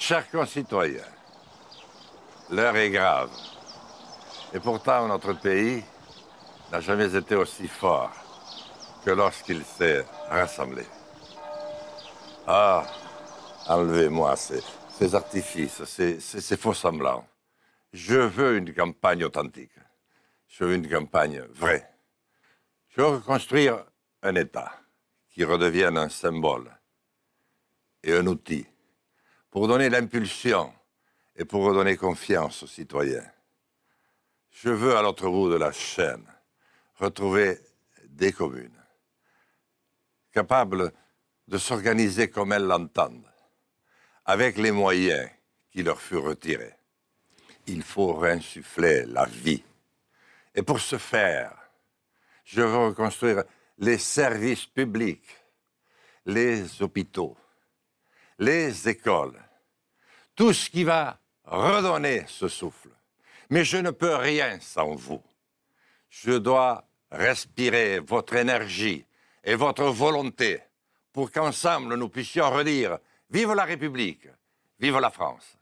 Chers concitoyens, l'heure est grave. Et pourtant, notre pays n'a jamais été aussi fort que lorsqu'il s'est rassemblé. Ah, enlevez-moi ces, artifices, ces, faux semblants. Je veux une campagne authentique. Je veux une campagne vraie. Je veux reconstruire un État qui redevienne un symbole et un outil pour donner l'impulsion et pour redonner confiance aux citoyens. Je veux, à l'autre bout de la chaîne, retrouver des communes capables de s'organiser comme elles l'entendent, avec les moyens qui leur furent retirés. Il faut réinsuffler la vie. Et pour ce faire, je veux reconstruire les services publics, les hôpitaux, les écoles, tout ce qui va redonner ce souffle. Mais je ne peux rien sans vous. Je dois respirer votre énergie et votre volonté pour qu'ensemble nous puissions redire Vive la République, vive la France.